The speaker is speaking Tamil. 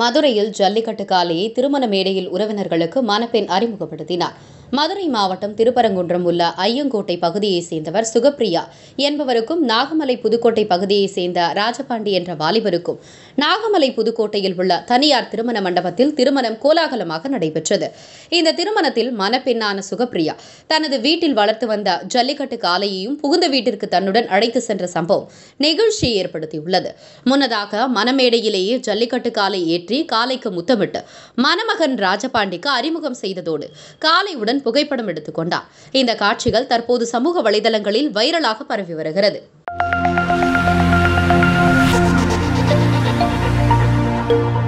மதுரையில் ஜல்லிக்கட்டு காலையை திருமண மேடையில் உறவினர்களுக்கு மணப்பெண் அறிமுகப்படுத்தினார் மதுரை மாவட்டம் திருப்பரங்குன்றம் உள்ள ஐயங்கோட்டை பகுதியைச் சேர்ந்தவர் சுகப்பிரியா என்பவருக்கும் நாகமலை புதுக்கோட்டை பகுதியைச் சேர்ந்த ராஜபாண்டி என்ற வாலிபருக்கும் நாகமலை புதுக்கோட்டையில் உள்ள தனியார் திருமண மண்டபத்தில் திருமணம் கோலாகலமாக நடைபெற்றது இந்த திருமணத்தில் மனப்பெண்ணான சுகப்பிரியா தனது வீட்டில் வளர்த்து வந்த ஜல்லிக்கட்டு காலையையும் புகுந்த வீட்டிற்கு தன்னுடன் அழைத்து சென்ற சம்பவம் நெகிழ்ச்சியை ஏற்படுத்தியுள்ளது முன்னதாக மனமேடையிலேயே ஜல்லிக்கட்டு காலை ஏற்றி காலைக்கு முத்தமிட்டு மணமகன் ராஜபாண்டிக்கு அறிமுகம் செய்ததோடு காலையுடன் மகன் புகைப்படம் எடுத்துக்கொண்டார் இந்த காட்சிகள் தற்போது சமூக வலைதளங்களில் வைரலாக பரவி வருகிறது thank you